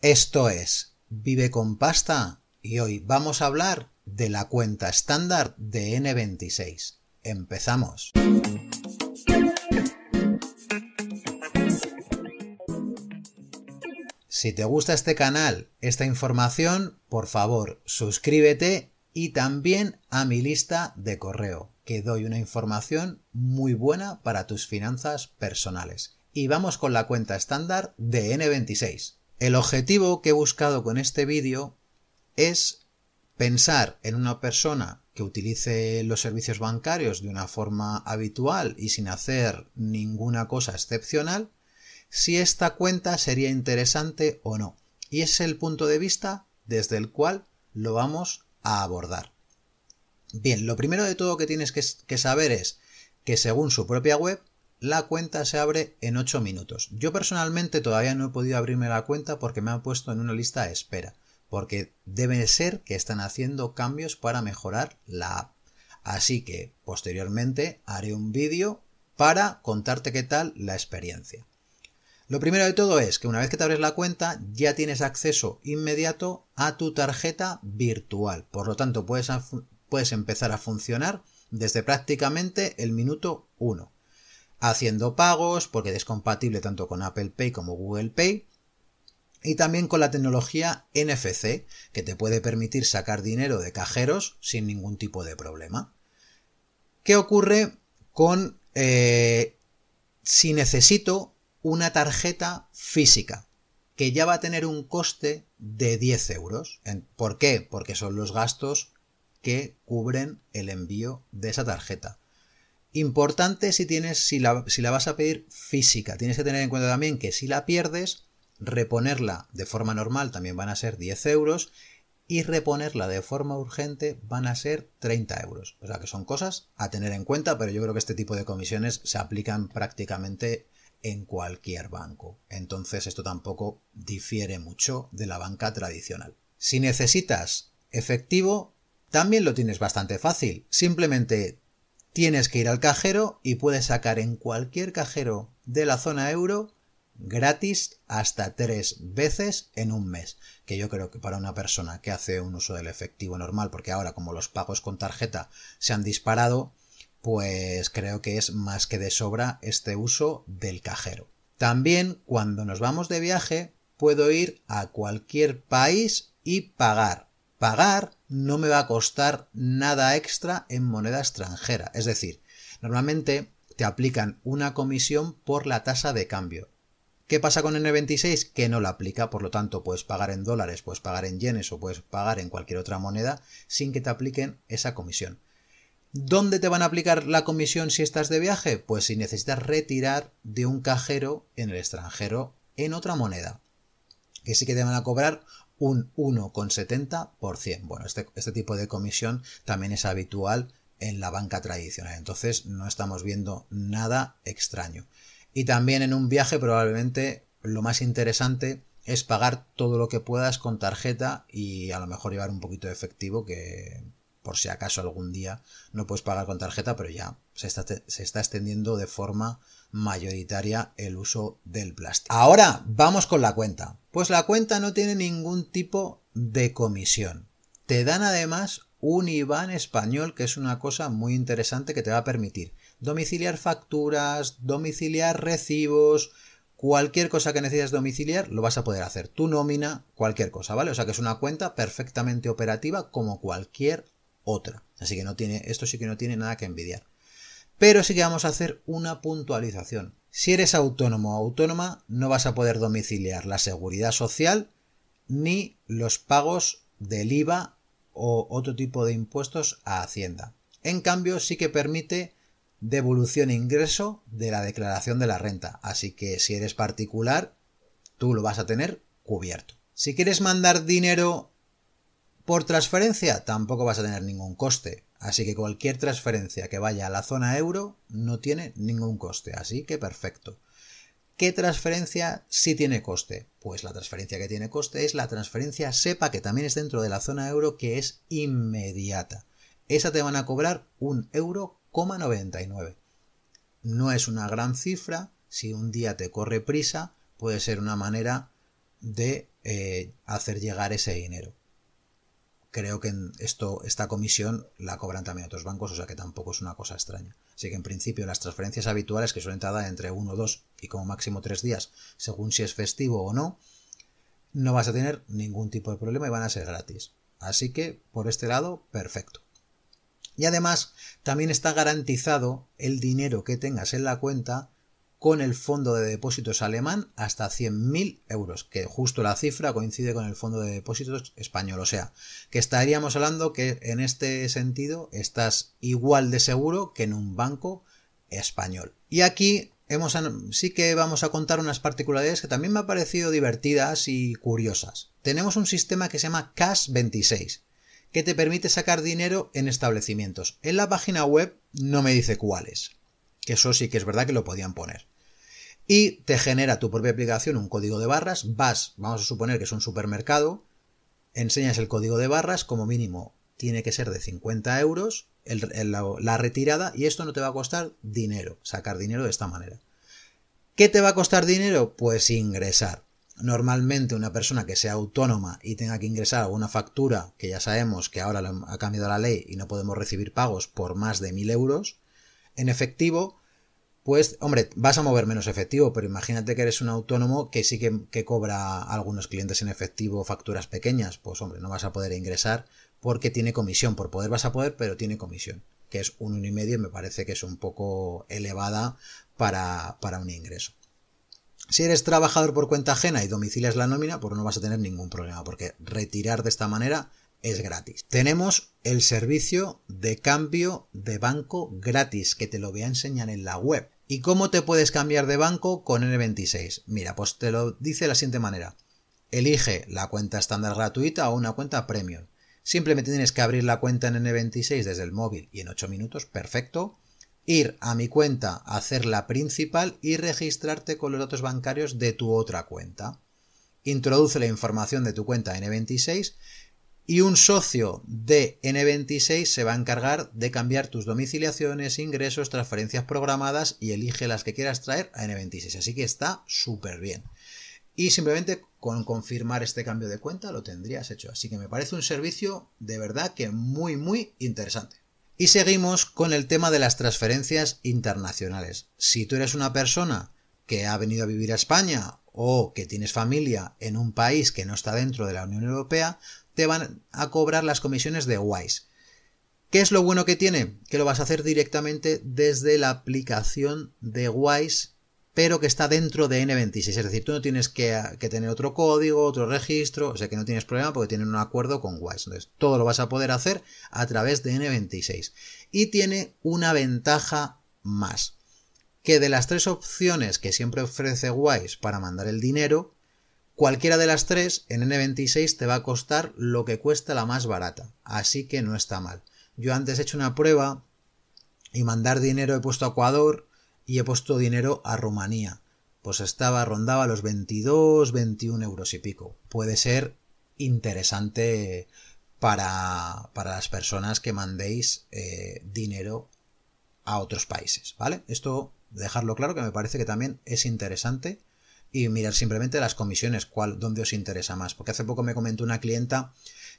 Esto es, vive con pasta y hoy vamos a hablar de la cuenta estándar de N26. Empezamos. Si te gusta este canal, esta información, por favor suscríbete y también a mi lista de correo, que doy una información muy buena para tus finanzas personales. Y vamos con la cuenta estándar de N26. El objetivo que he buscado con este vídeo es pensar en una persona que utilice los servicios bancarios de una forma habitual y sin hacer ninguna cosa excepcional, si esta cuenta sería interesante o no. Y es el punto de vista desde el cual lo vamos a abordar. Bien, lo primero de todo que tienes que, saber es que según su propia web, la cuenta se abre en 8 minutos. Yo personalmente todavía no he podido abrirme la cuenta porque me han puesto en una lista de espera, porque debe ser que están haciendo cambios para mejorar la app. Así que posteriormente haré un vídeo para contarte qué tal la experiencia. Lo primero de todo es que una vez que te abres la cuenta ya tienes acceso inmediato a tu tarjeta virtual. Por lo tanto, puedes, puedes empezar a funcionar desde prácticamente el minuto 1 haciendo pagos, porque es compatible tanto con Apple Pay como Google Pay. Y también con la tecnología NFC, que te puede permitir sacar dinero de cajeros sin ningún tipo de problema. ¿Qué ocurre con eh, si necesito una tarjeta física? que ya va a tener un coste de 10 euros. ¿Por qué? Porque son los gastos que cubren el envío de esa tarjeta. Importante si tienes, si la, si la vas a pedir física. Tienes que tener en cuenta también que si la pierdes, reponerla de forma normal también van a ser 10 euros y reponerla de forma urgente van a ser 30 euros. O sea que son cosas a tener en cuenta, pero yo creo que este tipo de comisiones se aplican prácticamente en cualquier banco. Entonces esto tampoco difiere mucho de la banca tradicional. Si necesitas efectivo, también lo tienes bastante fácil. Simplemente tienes que ir al cajero y puedes sacar en cualquier cajero de la zona euro gratis hasta tres veces en un mes. Que yo creo que para una persona que hace un uso del efectivo normal, porque ahora como los pagos con tarjeta se han disparado, pues creo que es más que de sobra este uso del cajero. También cuando nos vamos de viaje puedo ir a cualquier país y pagar. Pagar no me va a costar nada extra en moneda extranjera. Es decir, normalmente te aplican una comisión por la tasa de cambio. ¿Qué pasa con N26? Que no la aplica, por lo tanto puedes pagar en dólares, puedes pagar en yenes o puedes pagar en cualquier otra moneda sin que te apliquen esa comisión. ¿Dónde te van a aplicar la comisión si estás de viaje? Pues si necesitas retirar de un cajero en el extranjero en otra moneda. Que sí que te van a cobrar un 1,70%. Bueno, este, este, tipo de comisión también es habitual en la banca tradicional, entonces no estamos viendo nada extraño. Y también en un viaje probablemente lo más interesante es pagar todo lo que puedas con tarjeta y a lo mejor llevar un poquito de efectivo que por si acaso algún día no puedes pagar con tarjeta, pero ya se está, se está extendiendo de forma mayoritaria el uso del plástico. Ahora vamos con la cuenta. Pues la cuenta no tiene ningún tipo de comisión. Te dan además un IBAN español, que es una cosa muy interesante que te va a permitir domiciliar facturas, domiciliar recibos, cualquier cosa que necesites domiciliar, lo vas a poder hacer. Tu nómina, cualquier cosa, ¿vale? O sea que es una cuenta perfectamente operativa como cualquier otra. Así que no tiene, esto sí que no tiene nada que envidiar. Pero sí que vamos a hacer una puntualización. Si eres autónomo o autónoma, no vas a poder domiciliar la seguridad social ni los pagos del IVA o otro tipo de impuestos a Hacienda. En cambio, sí que permite devolución e ingreso de la declaración de la renta. Así que si eres particular, tú lo vas a tener cubierto. Si quieres mandar dinero por transferencia, tampoco vas a tener ningún coste. Así que cualquier transferencia que vaya a la zona euro no tiene ningún coste, así que perfecto. ¿Qué transferencia sí tiene coste? Pues la transferencia que tiene coste es la transferencia SEPA, que también es dentro de la zona euro, que es inmediata. Esa te van a cobrar un euro, No es una gran cifra, si un día te corre prisa, puede ser una manera de eh, hacer llegar ese dinero creo que en esto, esta comisión la cobran también otros bancos, o sea que tampoco es una cosa extraña. Así que en principio las transferencias habituales que suelen tardar entre 1, 2 y como máximo 3 días, según si es festivo o no, no vas a tener ningún tipo de problema y van a ser gratis. Así que por este lado, perfecto. Y además, también está garantizado el dinero que tengas en la cuenta con el fondo de depósitos alemán hasta 100.000 euros, que justo la cifra coincide con el fondo de depósitos español. O sea, que estaríamos hablando que en este sentido estás igual de seguro que en un banco español. Y aquí hemos, sí que vamos a contar unas particularidades que también me han parecido divertidas y curiosas. Tenemos un sistema que se llama Cash 26, que te permite sacar dinero en establecimientos. En la página web no me dice cuáles que eso sí que es verdad que lo podían poner. Y te genera tu propia aplicación un código de barras, vas, vamos a suponer que es un supermercado, enseñas el código de barras, como mínimo tiene que ser de 50 euros la, retirada y esto no te va a costar dinero, sacar dinero de esta manera. ¿Qué te va a costar dinero? Pues ingresar. Normalmente una persona que sea autónoma y tenga que ingresar alguna factura, que ya sabemos que ahora ha cambiado la ley y no podemos recibir pagos por más de 1000 euros, en efectivo, pues, hombre, vas a mover menos efectivo, pero imagínate que eres un autónomo que sí que, cobra algunos clientes en efectivo facturas pequeñas, pues, hombre, no vas a poder ingresar porque tiene comisión, por poder vas a poder, pero tiene comisión, que es un 1,5 y me parece que es un poco elevada para, para un ingreso. Si eres trabajador por cuenta ajena y domicilias la nómina, pues no vas a tener ningún problema, porque retirar de esta manera es gratis. Tenemos el servicio de cambio de banco gratis, que te lo voy a enseñar en la web. ¿Y cómo te puedes cambiar de banco con N26? Mira, pues te lo dice de la siguiente manera. Elige la cuenta estándar gratuita o una cuenta premium. Simplemente tienes que abrir la cuenta en N26 desde el móvil y en 8 minutos, perfecto. Ir a mi cuenta, hacer la principal y registrarte con los datos bancarios de tu otra cuenta. Introduce la información de tu cuenta N26 y un socio de N26 se va a encargar de cambiar tus domiciliaciones, ingresos, transferencias programadas y elige las que quieras traer a N26. Así que está súper bien. Y simplemente con confirmar este cambio de cuenta lo tendrías hecho. Así que me parece un servicio de verdad que muy, muy interesante. Y seguimos con el tema de las transferencias internacionales. Si tú eres una persona que ha venido a vivir a España o que tienes familia en un país que no está dentro de la Unión Europea, te van a cobrar las comisiones de Wise. ¿Qué es lo bueno que tiene? Que lo vas a hacer directamente desde la aplicación de Wise, pero que está dentro de N26. Es decir, tú no tienes que, tener otro código, otro registro, o sea que no tienes problema porque tienen un acuerdo con Wise. Entonces, todo lo vas a poder hacer a través de N26. Y tiene una ventaja más, que de las tres opciones que siempre ofrece Wise para mandar el dinero, Cualquiera de las tres en N26 te va a costar lo que cuesta la más barata, así que no está mal. Yo antes he hecho una prueba y mandar dinero he puesto a Ecuador y he puesto dinero a Rumanía. Pues estaba, rondaba los 22, 21 euros y pico. Puede ser interesante para, para las personas que mandéis eh, dinero a otros países, ¿vale? Esto dejarlo claro que me parece que también es interesante y mirar simplemente las comisiones, cuál, dónde os interesa más. Porque hace poco me comentó una clienta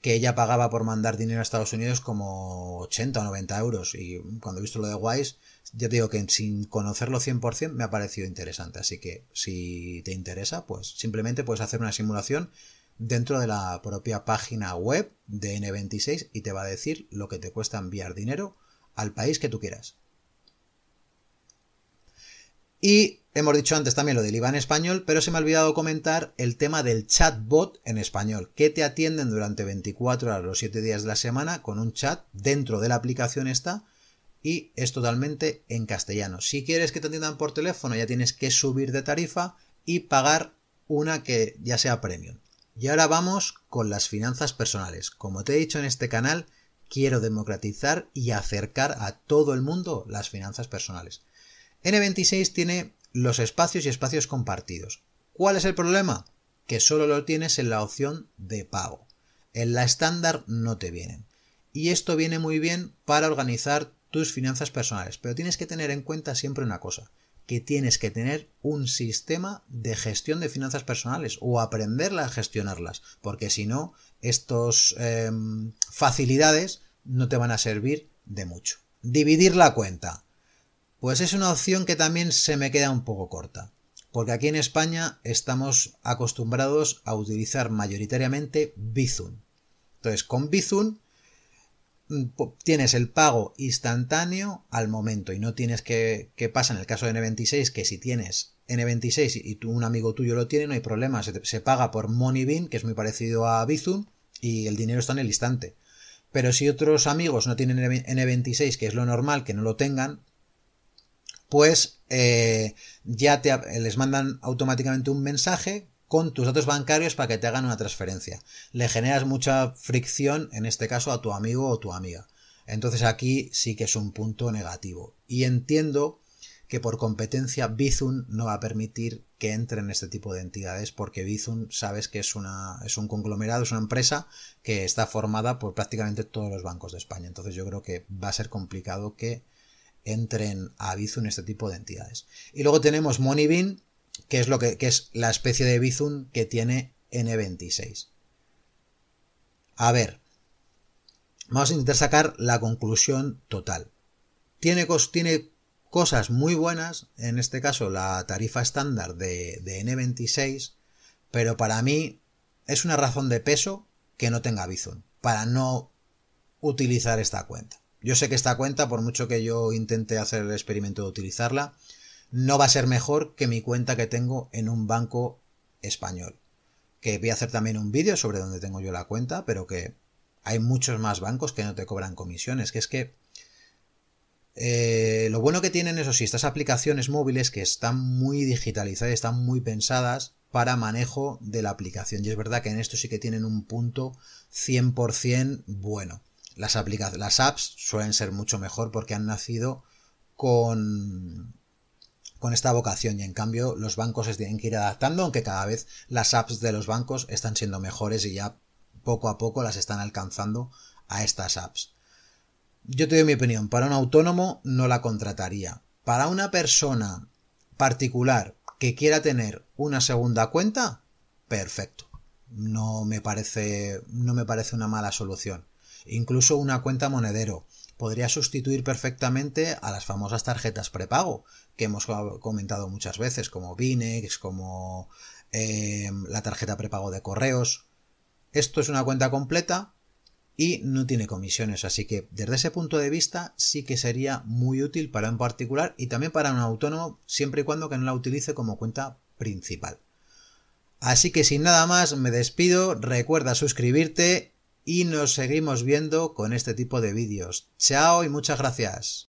que ella pagaba por mandar dinero a Estados Unidos como 80 o 90 euros. Y cuando he visto lo de Wise, ya digo que sin conocerlo 100% me ha parecido interesante. Así que si te interesa, pues simplemente puedes hacer una simulación dentro de la propia página web de N26 y te va a decir lo que te cuesta enviar dinero al país que tú quieras. Y Hemos dicho antes también lo del IVA en español, pero se me ha olvidado comentar el tema del chatbot en español, que te atienden durante 24 horas los 7 días de la semana con un chat dentro de la aplicación está y es totalmente en castellano. Si quieres que te atiendan por teléfono ya tienes que subir de tarifa y pagar una que ya sea premium. Y ahora vamos con las finanzas personales. Como te he dicho en este canal, quiero democratizar y acercar a todo el mundo las finanzas personales. N26 tiene los espacios y espacios compartidos. ¿Cuál es el problema? Que solo lo tienes en la opción de pago. En la estándar no te vienen. Y esto viene muy bien para organizar tus finanzas personales, pero tienes que tener en cuenta siempre una cosa, que tienes que tener un sistema de gestión de finanzas personales o aprenderla a gestionarlas, porque si no, estas em, facilidades no te van a servir de mucho. Dividir la cuenta. Pues es una opción que también se me queda un poco corta, porque aquí en España estamos acostumbrados a utilizar mayoritariamente Bizum. Entonces, con Bizum mm, tienes el pago instantáneo al momento y no tienes que, que pasa en el caso de N26 que si tienes N26 y un amigo tuyo lo tiene no hay problema se, paga por Moneybin que es muy parecido a Bizum y el dinero está en el instante pero si otros amigos no tienen N26 que es lo normal que no lo tengan pues ya te, les mandan automáticamente un mensaje con tus datos bancarios para que te hagan una transferencia. Le generas mucha fricción, en este caso, a tu amigo o tu amiga. Entonces aquí sí que es un punto negativo. Y entiendo que por competencia Bizum no va a permitir que entren este tipo de entidades porque Bizum sabes que es, una, es un conglomerado, es una empresa que está formada por prácticamente todos los bancos de España. Entonces yo creo que va a ser complicado que entren a Bizun este tipo de entidades. Y luego tenemos Moneybin que es, lo que, que es la especie de Bizun que tiene N26. A ver, vamos a intentar sacar la conclusión total. Tiene, tiene cosas muy buenas, en este caso la tarifa estándar de, de, N26, pero para mí es una razón de peso que no tenga Bizum, para no utilizar esta cuenta. Yo sé que esta cuenta, por mucho que yo intente hacer el experimento de utilizarla, no va a ser mejor que mi cuenta que tengo en un banco español. Que voy a hacer también un vídeo sobre dónde tengo yo la cuenta, pero que hay muchos más bancos que no te cobran comisiones. Que es que eh, lo bueno que tienen, eso sí, estas aplicaciones móviles que están muy digitalizadas, están muy pensadas para manejo de la aplicación. Y es verdad que en esto sí que tienen un punto 100% bueno. Las, las apps suelen ser mucho mejor porque han nacido con, con esta vocación y en cambio los bancos se tienen que ir adaptando, aunque cada vez las apps de los bancos están siendo mejores y ya poco a poco las están alcanzando a estas apps. Yo te doy mi opinión, para un autónomo no la contrataría. Para una persona particular que quiera tener una segunda cuenta, perfecto. No me parece no me parece una mala solución incluso una cuenta monedero. Podría sustituir perfectamente a las famosas tarjetas prepago que hemos comentado muchas veces, como Binex, como em, la tarjeta prepago de correos. Esto es una cuenta completa y no tiene comisiones, así que desde ese punto de vista sí que sería muy útil para un particular y también para un autónomo, siempre y cuando que no la utilice como cuenta principal. Así que sin nada más me despido, recuerda suscribirte y nos seguimos viendo con este tipo de vídeos. Chao y muchas gracias.